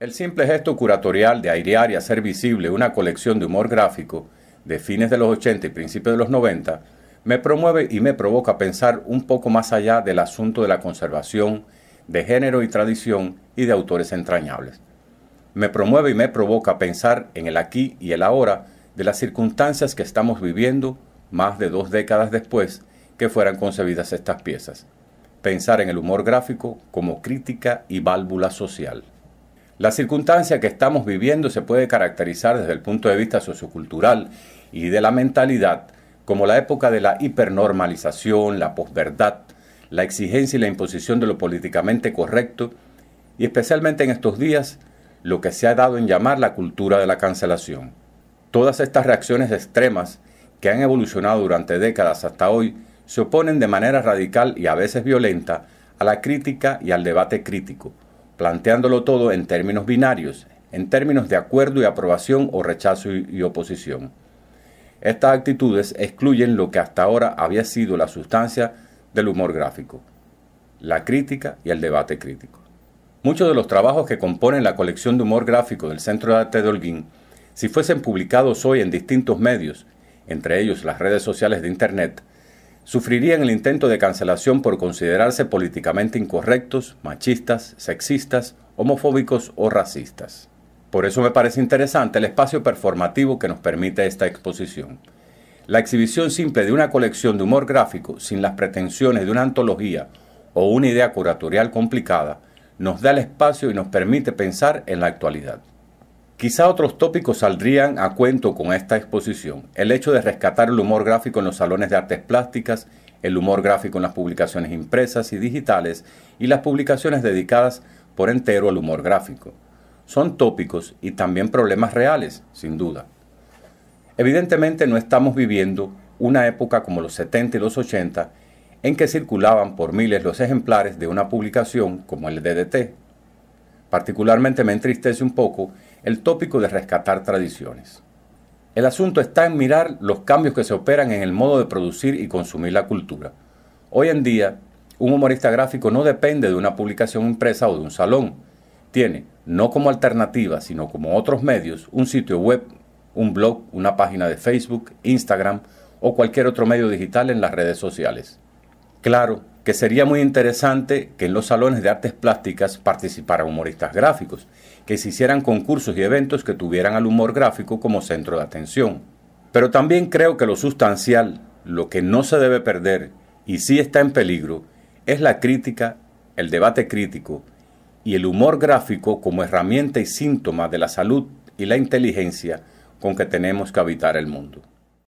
El simple gesto curatorial de airear y hacer visible una colección de humor gráfico de fines de los 80 y principios de los 90 me promueve y me provoca pensar un poco más allá del asunto de la conservación de género y tradición y de autores entrañables. Me promueve y me provoca pensar en el aquí y el ahora de las circunstancias que estamos viviendo más de dos décadas después que fueran concebidas estas piezas. Pensar en el humor gráfico como crítica y válvula social. La circunstancia que estamos viviendo se puede caracterizar desde el punto de vista sociocultural y de la mentalidad como la época de la hipernormalización, la posverdad, la exigencia y la imposición de lo políticamente correcto, y especialmente en estos días lo que se ha dado en llamar la cultura de la cancelación. Todas estas reacciones extremas que han evolucionado durante décadas hasta hoy se oponen de manera radical y a veces violenta a la crítica y al debate crítico planteándolo todo en términos binarios, en términos de acuerdo y aprobación o rechazo y, oposición. Estas actitudes excluyen lo que hasta ahora había sido la sustancia del humor gráfico, la crítica y el debate crítico. Muchos de los trabajos que componen la colección de humor gráfico del Centro de Arte de Holguín, si fuesen publicados hoy en distintos medios, entre ellos las redes sociales de Internet, sufrirían el intento de cancelación por considerarse políticamente incorrectos, machistas, sexistas, homofóbicos o racistas. Por eso me parece interesante el espacio performativo que nos permite esta exposición. La exhibición simple de una colección de humor gráfico sin las pretensiones de una antología o una idea curatorial complicada nos da el espacio y nos permite pensar en la actualidad. Quizá otros tópicos saldrían a cuento con esta exposición. El hecho de rescatar el humor gráfico en los salones de artes plásticas, el humor gráfico en las publicaciones impresas y digitales y las publicaciones dedicadas por entero al humor gráfico. Son tópicos y también problemas reales, sin duda. Evidentemente no estamos viviendo una época como los 70 y los 80 en que circulaban por miles los ejemplares de una publicación como el DDT, Particularmente me entristece un poco el tópico de rescatar tradiciones. El asunto está en mirar los cambios que se operan en el modo de producir y consumir la cultura. Hoy en día, un humorista gráfico no depende de una publicación impresa o de un salón. Tiene, no como alternativa, sino como otros medios, un sitio web, un blog, una página de Facebook, Instagram o cualquier otro medio digital en las redes sociales. Claro, que sería muy interesante que en los salones de artes plásticas participaran humoristas gráficos, que se hicieran concursos y eventos que tuvieran al humor gráfico como centro de atención. Pero también creo que lo sustancial, lo que no se debe perder y sí está en peligro, es la crítica, el debate crítico y el humor gráfico como herramienta y síntoma de la salud y la inteligencia con que tenemos que habitar el mundo.